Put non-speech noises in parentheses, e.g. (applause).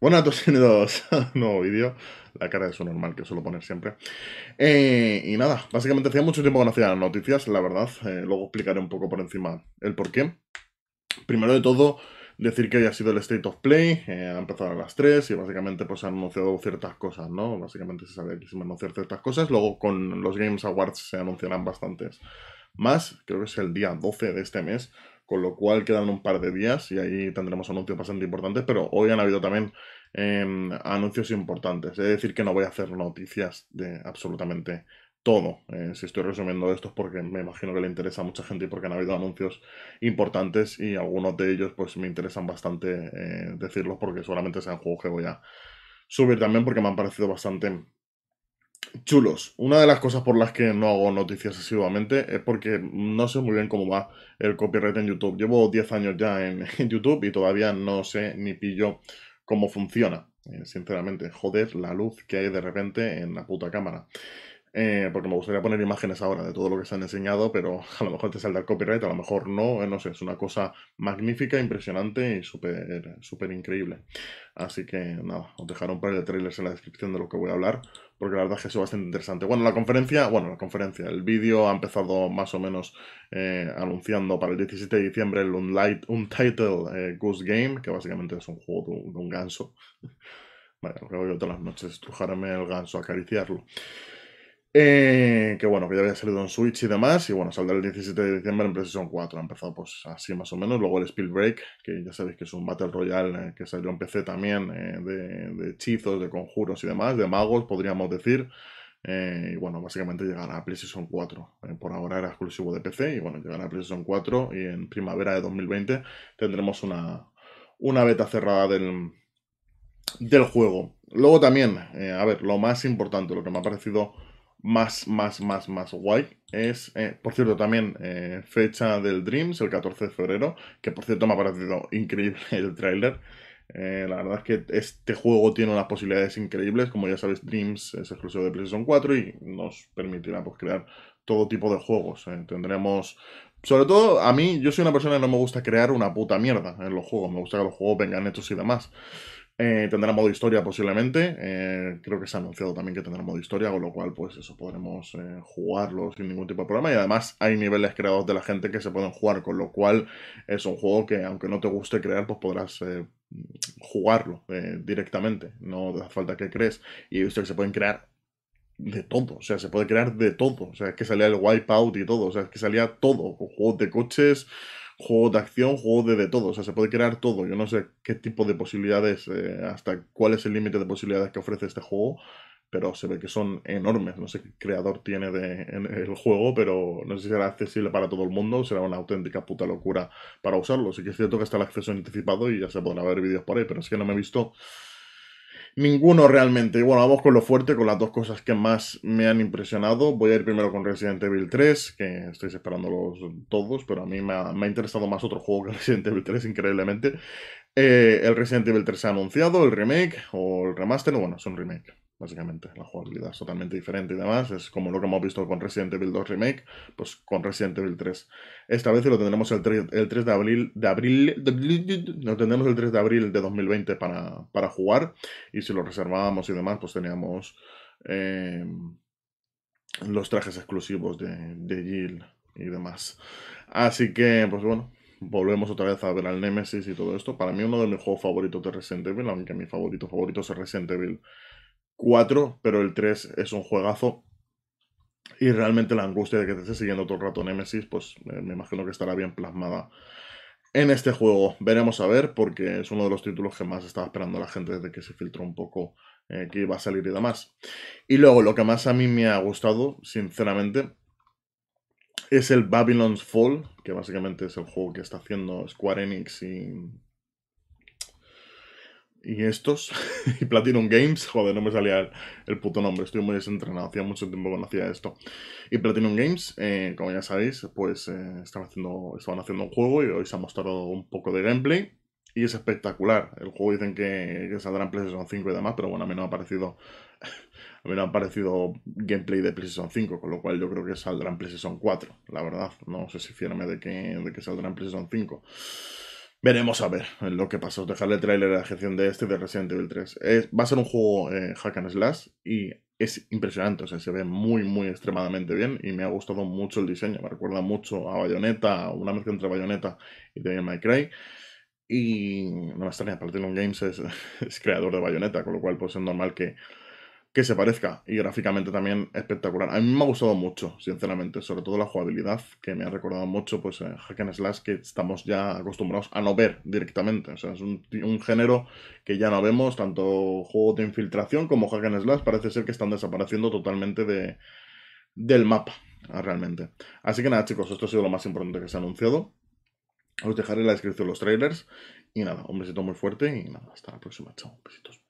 Buenas a todos y bienvenidos a nuevo vídeo. La cara de su normal que suelo poner siempre. Eh, y nada, básicamente hacía mucho tiempo que no hacía noticias, la verdad. Eh, luego explicaré un poco por encima el porqué Primero de todo, decir que hoy ha sido el State of Play. Eh, ha empezado a las 3 y básicamente pues han anunciado ciertas cosas, ¿no? Básicamente se sabe que se a ciertas cosas. Luego con los Games Awards se anunciarán bastantes más. Creo que es el día 12 de este mes con lo cual quedan un par de días y ahí tendremos anuncios bastante importantes, pero hoy han habido también em, anuncios importantes. Es decir, que no voy a hacer noticias de absolutamente todo. Eh, si estoy resumiendo esto es porque me imagino que le interesa a mucha gente y porque han habido anuncios importantes y algunos de ellos pues me interesan bastante eh, decirlos porque seguramente sean juegos que voy a subir también porque me han parecido bastante chulos. Una de las cosas por las que no hago noticias asiduamente es porque no sé muy bien cómo va el copyright en YouTube. Llevo 10 años ya (laughs) en, YouTube y todavía no sé ni pillo cómo funciona. Eh, sinceramente, joder, la luz que hay de repente en la puta cámara. Eh, porque me gustaría poner imágenes ahora de todo lo que se han enseñado, pero (laughs) a lo mejor te saldrá el copyright, a lo mejor no, eh, no sé, es una cosa magnífica, impresionante y súper súper increíble. Así que nada, os dejaré un par de trailers en la descripción de lo que voy a hablar, porque la verdad es que es bastante interesante. Bueno, la conferencia, bueno, la conferencia, el vídeo ha empezado más o menos eh, anunciando para el 17 de diciembre el light Untitled eh, Goose Game, que básicamente es un juego de un, ganso. (laughs) Vale, lo que hago yo todas las noches, estrujarme el ganso, acariciarlo. Eh, que bueno, que ya había salido en Switch y demás. Y bueno, saldrá el 17 de diciembre en PlayStation 4. Ha empezado pues así más o menos. Luego el Spill Break, que ya sabéis que es un Battle Royale eh, que salió en PC también, eh, de, hechizos, de conjuros y demás, de magos, podríamos decir. y bueno, básicamente llegará a PlayStation 4. por ahora era exclusivo de PC. Y bueno, llegará a PlayStation 4. Y en primavera de 2020 tendremos una, una beta cerrada del, del juego. Luego también, a ver, lo más importante, lo que me ha parecido más, más, más, más guay es, eh, por cierto, también eh, fecha del Dreams, el 14 de febrero, que por cierto me ha parecido increíble (laughs) el tráiler. Eh, la verdad es que este juego tiene unas posibilidades increíbles, como ya sabes, Dreams es exclusivo de PlayStation 4 y nos permitirá pues, crear todo tipo de juegos. Tendremos sobre todo, a mí, yo soy una persona que no me gusta crear una puta mierda en los juegos. Me gusta que los juegos vengan hechos y demás. Eh, tendrá modo historia posiblemente. Eh, creo que se ha anunciado también que tendrá modo historia, con lo cual, pues eso, podremos eh, jugarlo sin ningún tipo de problema. Y además hay niveles creados de la gente que se pueden jugar, con lo cual es un juego que, aunque no te guste crear, pues podrás jugarlo directamente. No te hace falta que crees. Y visto que se pueden crear de todo, o sea, se puede crear de todo, o sea, es que salía el Wipeout y todo, o sea, es que salía todo, con juegos de coches, Juego de acción, juego de, de todo. O sea, se puede crear todo. Yo no sé qué tipo de posibilidades, eh, hasta cuál es el límite de posibilidades que ofrece este juego, pero se ve que son enormes. No sé qué creador tiene de, en el juego, pero no sé si será accesible para todo el mundo, será una auténtica puta locura para usarlo. Sí que es cierto que está el acceso anticipado y ya se podrán ver vídeos por ahí, pero es que no me he visto Ninguno realmente. y Bueno, vamos con lo fuerte, con las dos cosas que más me han impresionado. Voy a ir primero con Resident Evil 3, que estoy esperándolos todos, pero a mí me ha, interesado más otro juego que (laughs) Resident Evil 3, increíblemente. Eh, el Resident Evil 3 se ha anunciado, el remake o el remaster, bueno, es un remake básicamente. La jugabilidad es totalmente diferente y demás. Es como lo que hemos visto con Resident Evil 2 Remake, pues con Resident Evil 3. Esta vez lo tendremos el 3, de abril de abril tendremos el 3 de abril de 2020 para, jugar. Y si lo reservábamos y demás, pues teníamos em, los trajes exclusivos de, de Jill y demás. Así que, pues bueno, volvemos otra vez a ver al Nemesis y todo esto. Para mí uno de mis juegos favoritos de Resident Evil, aunque mi favorito favorito es Resident Evil 4, pero el 3 es un juegazo. Y realmente la angustia de que te esté siguiendo todo el rato Nemesis, pues me imagino que estará bien plasmada en este juego. Veremos a ver, porque es uno de los títulos que más estaba esperando la gente desde que se filtró un poco eh, que iba a salir y demás. Y luego, lo que más a mí me ha gustado, sinceramente, es el Babylon's Fall, que básicamente es el juego que está haciendo Square Enix y y estos, (laughs) y Platinum Games, joder, no me salía el, puto nombre, estoy muy desentrenado, hacía mucho tiempo que no hacía esto. Y Platinum Games, eh, como ya sabéis, pues eh, están haciendo, estaban haciendo un juego y hoy se ha mostrado un poco de gameplay y es espectacular. El juego dicen que, saldrá en PlayStation 5 y demás, pero bueno, a mí no ha parecido (laughs) a mí gameplay de PlayStation 5, con lo cual yo creo que saldrá en PlayStation 4, la verdad. No sé si fiarme de que, de que saldrá en PlayStation 5. Veremos a ver lo que pasa. Os el tráiler de la gestión de este de Resident Evil 3. va a ser un juego eh, hack and slash y es impresionante. O sea, se ve muy, muy extremadamente bien y me ha gustado mucho el diseño. Me recuerda mucho a Bayonetta, una mezcla entre Bayonetta y The My Cry. Y no me extraña, Platinum Games (laughs) es, creador de Bayonetta, con lo cual pues es normal que que se parezca y gráficamente también espectacular. A mí me ha gustado mucho, sinceramente, sobre todo la jugabilidad, que me ha recordado mucho pues eh, Hack Slash que estamos ya acostumbrados a no ver directamente. O sea, es un, género que ya no vemos, tanto juegos de infiltración como Hack and Slash parece ser que están desapareciendo totalmente de, del mapa, ah, realmente. Así que nada, chicos, esto ha sido lo más importante que se ha anunciado. Os dejaré en la descripción los trailers. Y nada, un besito muy fuerte y nada, hasta la próxima. Chao, besitos.